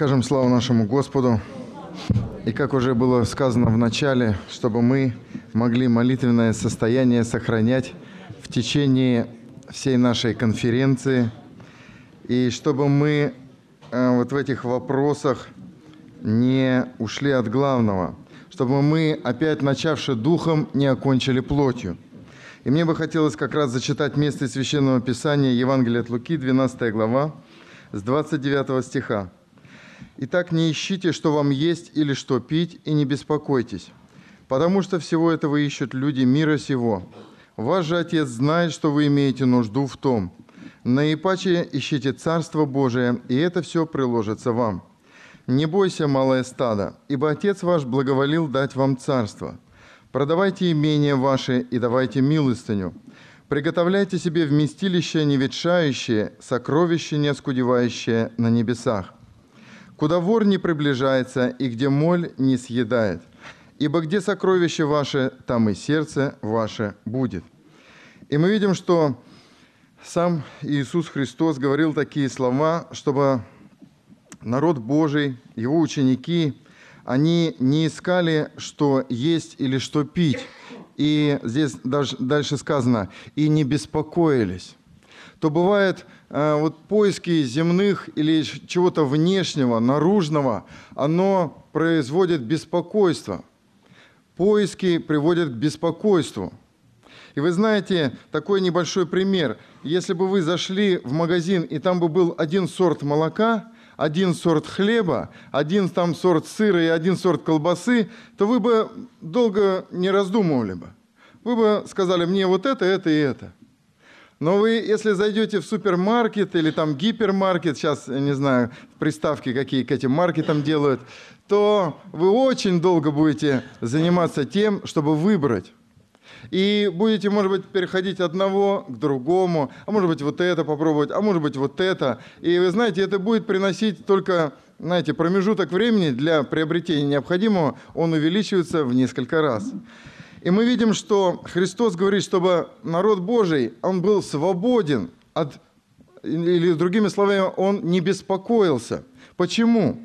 Скажем славу нашему Господу. И как уже было сказано в начале, чтобы мы могли молитвенное состояние сохранять в течение всей нашей конференции. И чтобы мы э, вот в этих вопросах не ушли от главного. Чтобы мы, опять начавши духом, не окончили плотью. И мне бы хотелось как раз зачитать место из Священного Писания Евангелия от Луки, 12 глава, с 29 стиха. Итак, не ищите, что вам есть или что пить, и не беспокойтесь, потому что всего этого ищут люди мира сего. Ваш же Отец знает, что вы имеете нужду в том. Наипаче ищите Царство Божие, и это все приложится вам. Не бойся, малое стадо, ибо Отец ваш благоволил дать вам царство. Продавайте имение ваше и давайте милостыню. Приготовляйте себе вместилище неветшающее, сокровище неоскудевающее на небесах, куда вор не приближается и где моль не съедает. Ибо где сокровище ваше, там и сердце ваше будет». И мы видим, что сам Иисус Христос говорил такие слова, чтобы народ Божий, его ученики, они не искали, что есть или что пить. И здесь даже дальше сказано, и не беспокоились то бывает э, вот поиски земных или чего-то внешнего, наружного, оно производит беспокойство. Поиски приводят к беспокойству. И вы знаете, такой небольшой пример. Если бы вы зашли в магазин, и там бы был один сорт молока, один сорт хлеба, один там сорт сыра и один сорт колбасы, то вы бы долго не раздумывали бы. Вы бы сказали мне вот это, это и это. Но вы, если зайдете в супермаркет или там гипермаркет, сейчас, не знаю, приставки какие к этим маркетам делают, то вы очень долго будете заниматься тем, чтобы выбрать. И будете, может быть, переходить одного к другому, а может быть, вот это попробовать, а может быть, вот это. И вы знаете, это будет приносить только, знаете, промежуток времени для приобретения необходимого, он увеличивается в несколько раз. И мы видим, что Христос говорит, чтобы народ Божий, он был свободен от, или другими словами, он не беспокоился. Почему?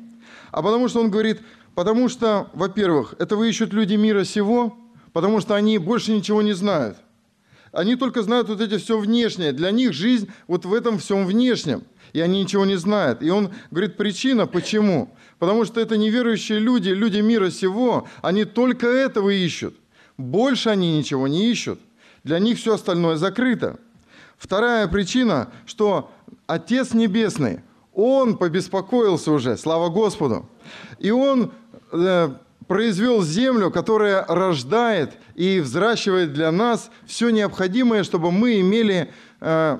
А потому что он говорит, потому что, во-первых, это вы ищут люди мира сего, потому что они больше ничего не знают. Они только знают вот эти все внешнее. Для них жизнь вот в этом всем внешнем. И они ничего не знают. И он говорит, причина, почему? Потому что это неверующие люди, люди мира сего, они только этого ищут. Больше они ничего не ищут. Для них все остальное закрыто. Вторая причина, что Отец Небесный, Он побеспокоился уже, слава Господу. И Он э, произвел землю, которая рождает и взращивает для нас все необходимое, чтобы мы имели э,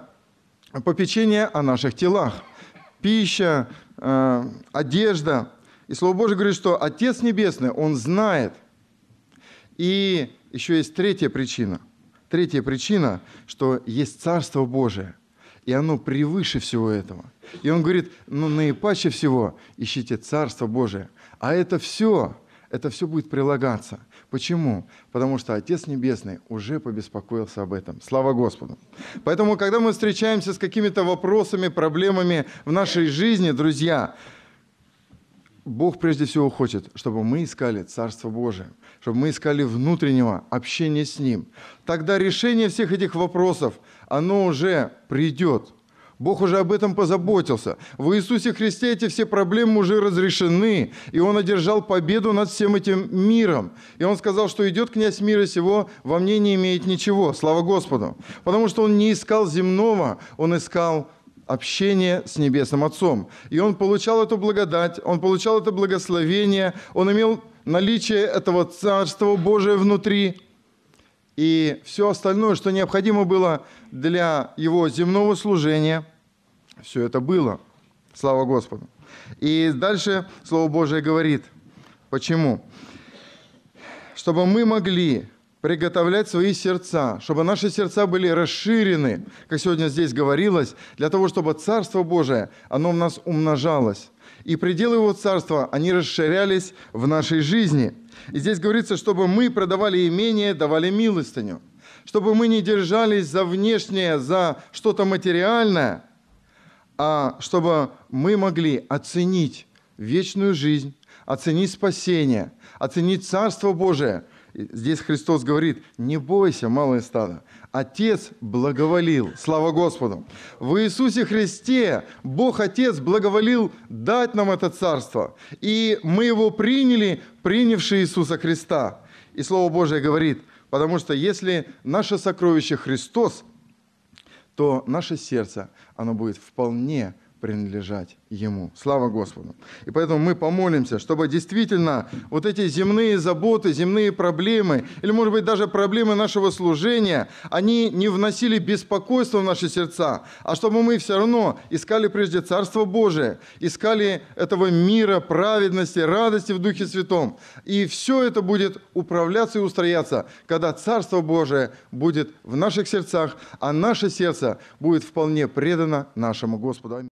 попечение о наших телах. Пища, э, одежда. И Слово Божье говорит, что Отец Небесный, Он знает – и еще есть третья причина. Третья причина, что есть Царство Божие, и оно превыше всего этого. И он говорит, ну наипаче всего ищите Царство Божие. А это все, это все будет прилагаться. Почему? Потому что Отец Небесный уже побеспокоился об этом. Слава Господу. Поэтому, когда мы встречаемся с какими-то вопросами, проблемами в нашей жизни, друзья, Бог прежде всего хочет, чтобы мы искали Царство Божие, чтобы мы искали внутреннего общения с Ним. Тогда решение всех этих вопросов, оно уже придет. Бог уже об этом позаботился. В Иисусе Христе эти все проблемы уже разрешены, и Он одержал победу над всем этим миром. И Он сказал, что идет князь мира сего, во мне не имеет ничего, слава Господу. Потому что Он не искал земного, Он искал общение с Небесным Отцом. И он получал эту благодать, он получал это благословение, он имел наличие этого Царства Божия внутри. И все остальное, что необходимо было для его земного служения, все это было. Слава Господу. И дальше Слово Божие говорит, почему? Чтобы мы могли приготовлять свои сердца, чтобы наши сердца были расширены, как сегодня здесь говорилось, для того, чтобы Царство Божие, оно в нас умножалось. И пределы Его Царства, они расширялись в нашей жизни. И здесь говорится, чтобы мы продавали имение, давали милостыню. Чтобы мы не держались за внешнее, за что-то материальное, а чтобы мы могли оценить вечную жизнь, оценить спасение, оценить Царство Божие – Здесь Христос говорит, не бойся, малое стадо. Отец благоволил, слава Господу. В Иисусе Христе Бог Отец благоволил дать нам это царство. И мы его приняли, принявший Иисуса Христа. И Слово Божие говорит, потому что если наше сокровище Христос, то наше сердце, оно будет вполне принадлежать Ему. Слава Господу. И поэтому мы помолимся, чтобы действительно вот эти земные заботы, земные проблемы, или, может быть, даже проблемы нашего служения, они не вносили беспокойство в наши сердца, а чтобы мы все равно искали прежде Царство Божие, искали этого мира, праведности, радости в Духе Святом. И все это будет управляться и устрояться, когда Царство Божие будет в наших сердцах, а наше сердце будет вполне предано нашему Господу.